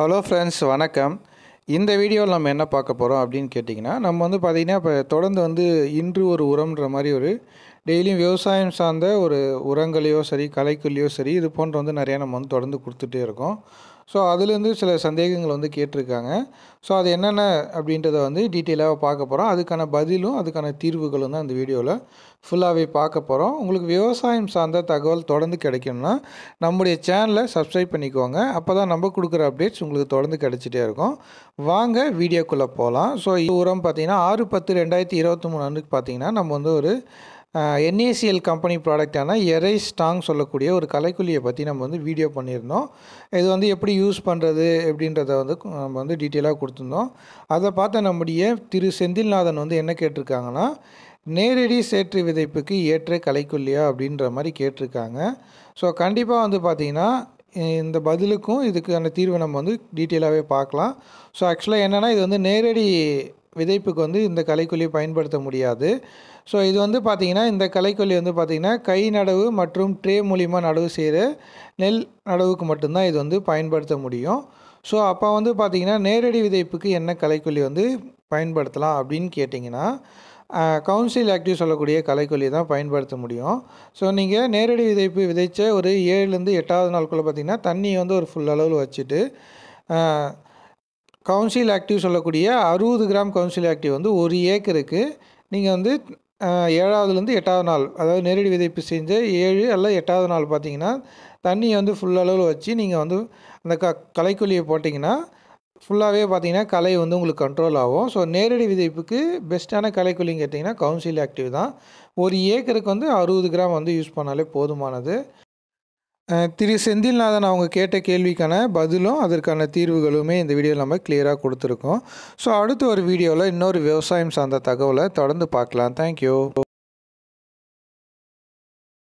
hello friends வணக்கம் இந்த வீடியோவில் நம்ம என்ன பார்க்க போகிறோம் அப்படின்னு கேட்டிங்கன்னா நம்ம வந்து பார்த்திங்கன்னா இப்போ தொடர்ந்து வந்து இன்று ஒரு உரம்ன்ற மாதிரி ஒரு டெய்லியும் விவசாயம் சார்ந்த ஒரு உரங்களையோ சரி கலைக்குள்ளேயோ சரி இது போன்ற வந்து நிறையா நம்ம வந்து தொடர்ந்து கொடுத்துட்டே இருக்கோம் ஸோ அதுலேருந்து சில சந்தேகங்கள் வந்து கேட்டிருக்காங்க ஸோ அது என்னென்ன அப்படின்றத வந்து டீட்டெயிலாக பார்க்க போகிறோம் அதுக்கான பதிலும் அதுக்கான தீர்வுகளும் தான் அந்த வீடியோவில் ஃபுல்லாகவே பார்க்க போகிறோம் உங்களுக்கு விவசாயம் சார்ந்த தகவல் தொடர்ந்து கிடைக்கணும்னா நம்முடைய சேனலை சப்ஸ்கிரைப் பண்ணிக்கோங்க அப்போ தான் நம்ம கொடுக்குற அப்டேட்ஸ் உங்களுக்கு தொடர்ந்து கிடச்சிட்டே இருக்கும் வாங்க வீடியோக்குள்ளே போகலாம் ஸோ இது உரம் பார்த்திங்கன்னா ஆறு பத்து ரெண்டாயிரத்தி இருபத்தி மூணு அன்றைக்கு பார்த்திங்கன்னா நம்ம வந்து ஒரு என்ஏசிஎல் கம்பெனி ப்ராடக்டான எரை ஸ்டாங் சொல்லக்கூடிய ஒரு கலைக்குழியை பற்றி நம்ம வந்து வீடியோ பண்ணியிருந்தோம் இது வந்து எப்படி யூஸ் பண்ணுறது எப்படின்றத வந்து நம்ம வந்து டீட்டெயிலாக கொடுத்துருந்தோம் அதை பார்த்த நம்முடைய திரு செந்தில்நாதன் வந்து என்ன கேட்டிருக்காங்கன்னா நேரடி சேற்று விதைப்புக்கு ஏற்ற கலைக்குள்ளியா அப்படின்ற மாதிரி கேட்டிருக்காங்க ஸோ கண்டிப்பாக வந்து பார்த்திங்கன்னா இந்த பதிலுக்கும் இதுக்கான தீர்வை நம்ம வந்து டீட்டெயிலாகவே பார்க்கலாம் ஸோ ஆக்சுவலாக என்னென்னா இது வந்து நேரடி விதைப்புக்கு வந்து இந்த கலைக்கொல்லி பயன்படுத்த முடியாது ஸோ இது வந்து பார்த்திங்கன்னா இந்த கலைக்கொல்லி வந்து பார்த்திங்கன்னா கை நடவு மற்றும் ட்ரே மூலிமா நடவு செய்கிற நெல் நடவுக்கு மட்டும்தான் இது வந்து பயன்படுத்த முடியும் ஸோ அப்போ வந்து பார்த்திங்கன்னா நேரடி விதைப்புக்கு என்ன கலைக்கொல்லி வந்து பயன்படுத்தலாம் அப்படின்னு கேட்டிங்கன்னா கவுன்சில் ஆக்டிவ் சொல்லக்கூடிய கலைக்கொல்லி தான் பயன்படுத்த முடியும் ஸோ நீங்கள் நேரடி விதைப்பு விதைச்ச ஒரு ஏழுலேருந்து எட்டாவது நாளுக்குள்ளே பார்த்திங்கன்னா தண்ணியை வந்து ஒரு ஃபுல் அளவில் வச்சுட்டு கவுன்சில் ஆக்டிவ் சொல்லக்கூடிய அறுபது கிராம் கவுன்சில் ஆக்டிவ் வந்து ஒரு ஏக்கருக்கு நீங்கள் வந்து ஏழாவதுலேருந்து எட்டாவது நாள் அதாவது நேரடி விதைப்பு செஞ்ச ஏழு அல்ல எட்டாவது நாள் பார்த்தீங்கன்னா தண்ணியை வந்து ஃபுல் அளவில் வச்சு நீங்கள் வந்து அந்த க களைக்கொல்லியை போட்டிங்கன்னா ஃபுல்லாகவே பார்த்தீங்கன்னா கலை வந்து உங்களுக்கு கண்ட்ரோல் ஆகும் ஸோ நேரடி விதைப்புக்கு பெஸ்ட்டான களைக்கொல்லின்னு கேட்டிங்கன்னா கவுன்சில் ஆக்டிவ் தான் ஒரு ஏக்கருக்கு வந்து அறுபது கிராம் வந்து யூஸ் பண்ணாலே போதுமானது திரு செந்தில்நாதன் அவங்க கேட்ட கேள்விக்கான பதிலும் அதற்கான தீர்வுகளுமே இந்த வீடியோவில் நம்ம கிளியராக கொடுத்துருக்கோம் ஸோ அடுத்த ஒரு வீடியோவில் இன்னொரு விவசாயம் சார்ந்த தகவலை தொடர்ந்து பார்க்கலாம் தேங்க்யூ